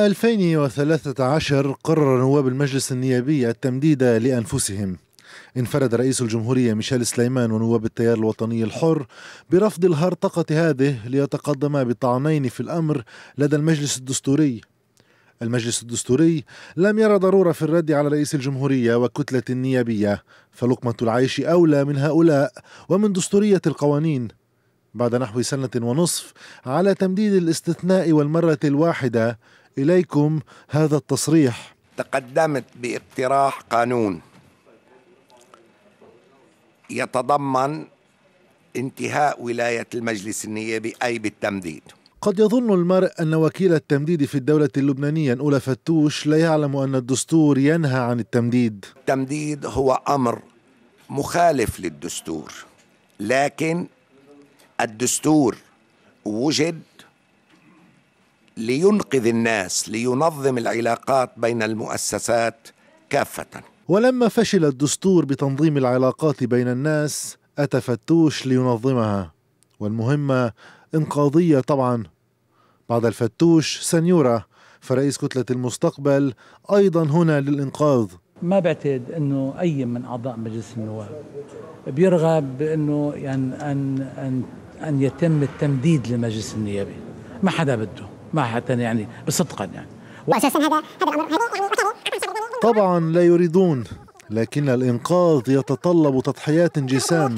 2013 قرر نواب المجلس النيابي التمديد لأنفسهم انفرد رئيس الجمهورية ميشيل سليمان ونواب التيار الوطني الحر برفض الهرطقة هذه ليتقدما بطعنين في الأمر لدى المجلس الدستوري المجلس الدستوري لم يرى ضرورة في الرد على رئيس الجمهورية وكتلة النيابية فلقمة العيش أولى من هؤلاء ومن دستورية القوانين بعد نحو سنة ونصف على تمديد الاستثناء والمرة الواحدة إليكم هذا التصريح تقدمت باقتراح قانون يتضمن انتهاء ولاية المجلس النيابي أي بالتمديد قد يظن المرء أن وكيل التمديد في الدولة اللبنانية أولى فتوش لا يعلم أن الدستور ينهى عن التمديد التمديد هو أمر مخالف للدستور لكن الدستور وجد لينقذ الناس لينظم العلاقات بين المؤسسات كافه ولما فشل الدستور بتنظيم العلاقات بين الناس اتى فتوش لينظمها والمهمه انقاذيه طبعا بعد الفتوش سنيوره فرئيس كتله المستقبل ايضا هنا للانقاذ ما بعتقد انه اي من اعضاء مجلس النواب بيرغب بانه يعني ان ان ان يتم التمديد لمجلس النيابي ما حدا بده معها يعني بصدقا يعني واساسا هذا هذا الامر طبعا لا يريدون لكن الانقاذ يتطلب تضحيات جسام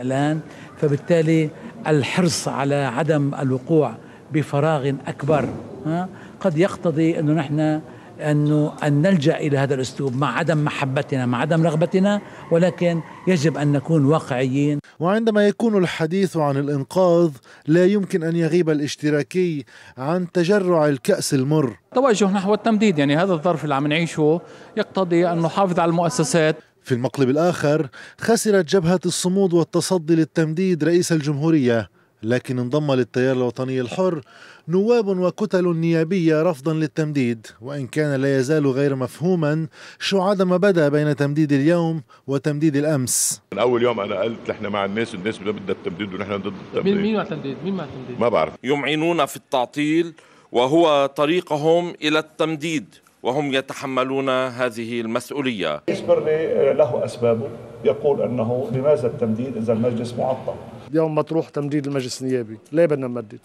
الان فبالتالي الحرص على عدم الوقوع بفراغ اكبر ها قد يقتضي انه نحن انه ان نلجا الى هذا الاسلوب مع عدم محبتنا مع عدم رغبتنا ولكن يجب ان نكون واقعيين وعندما يكون الحديث عن الإنقاذ لا يمكن أن يغيب الاشتراكي عن تجرع الكأس المر توجه نحو التمديد يعني هذا الظرف اللي عم نعيشه يقتضي أن نحافظ على المؤسسات في المقلب الآخر خسرت جبهة الصمود والتصدي للتمديد رئيس الجمهورية لكن انضم للتيار الوطني الحر نواب وكتل نيابية رفضا للتمديد وإن كان لا يزال غير مفهوما شو ما بدا بين تمديد اليوم وتمديد الأمس من أول يوم أنا قلت نحن مع الناس الناس بدها التمديد ونحن ضد التمديد مين مع التمديد مين مع التمديد ما بعرف يمعنون في التعطيل وهو طريقهم إلى التمديد وهم يتحملون هذه المسؤولية إشبري له أسبابه يقول أنه لماذا التمديد إذا المجلس معطل اليوم مطروح تمديد المجلس النيابي ليه بدنا نمدد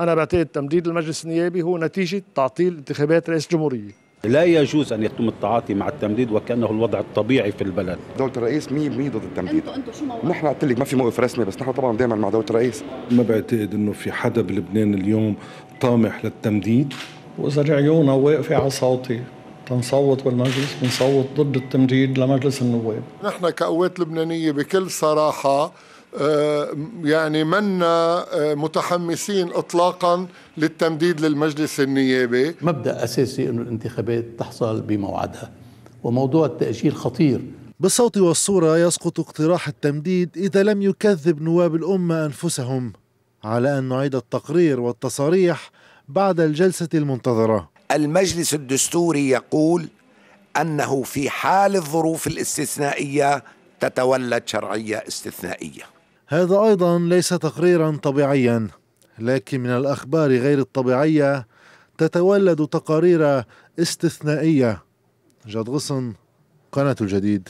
أنا بعتقد تمديد المجلس النيابي هو نتيجة تعطيل انتخابات رئيس جمهورية لا يجوز ان يتم التعاطي مع التمديد وكانه الوضع الطبيعي في البلد. دوله الرئيس 100% ضد التمديد. انتوا انتوا شو موقف؟ نحن قلت لك ما في موقف رسمي بس نحن طبعا دائما مع دوله الرئيس. ما بعتقد انه في حدا بلبنان اليوم طامح للتمديد. واذا العيون واقفه على صوتي تنصوت بالمجلس بنصوت ضد التمديد لمجلس النواب. نحن كقوات لبنانيه بكل صراحه آه، يعني منا آه، متحمسين اطلاقا للتمديد للمجلس النيابي مبدا اساسي انه الانتخابات تحصل بموعدها وموضوع التاجيل خطير بالصوت والصوره يسقط اقتراح التمديد اذا لم يكذب نواب الامه انفسهم على ان نعيد التقرير والتصاريح بعد الجلسه المنتظره المجلس الدستوري يقول انه في حال الظروف الاستثنائيه تتولد شرعيه استثنائيه هذا أيضا ليس تقريرا طبيعيا لكن من الأخبار غير الطبيعية تتولد تقارير استثنائية جاد غصن قناة الجديد